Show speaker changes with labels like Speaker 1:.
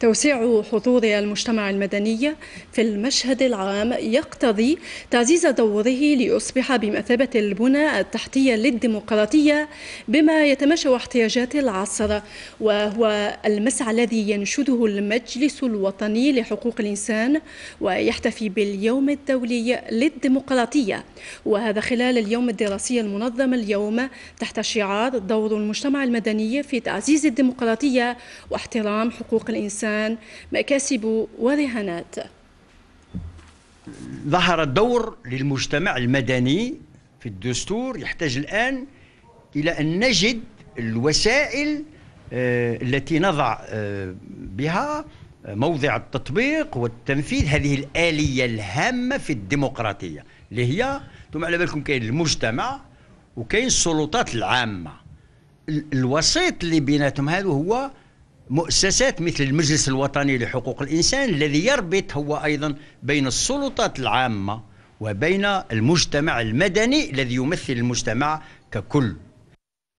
Speaker 1: توسيع حضور المجتمع المدني في المشهد العام يقتضي تعزيز دوره ليصبح بمثابة البنى التحتية للديمقراطية بما يتماشى احتياجات العصر وهو المسعى الذي ينشده المجلس الوطني لحقوق الإنسان ويحتفي باليوم الدولي للديمقراطية وهذا خلال اليوم الدراسي المنظم اليوم تحت شعار دور المجتمع المدني في تعزيز الديمقراطية واحترام حقوق الإنسان الإنسان مكاسب ورهانات
Speaker 2: ظهر دور للمجتمع المدني في الدستور يحتاج الآن إلى أن نجد الوسائل آه، التي نضع آه، بها آه، موضع التطبيق والتنفيذ هذه الآلية الهامة في الديمقراطية اللي هي ثم على بالكم كاين المجتمع وكاين السلطات العامة الوسيط اللي بيناتهم هذا هو مؤسسات مثل المجلس الوطني لحقوق الإنسان الذي يربط هو أيضا بين السلطات العامة وبين المجتمع المدني الذي يمثل المجتمع ككل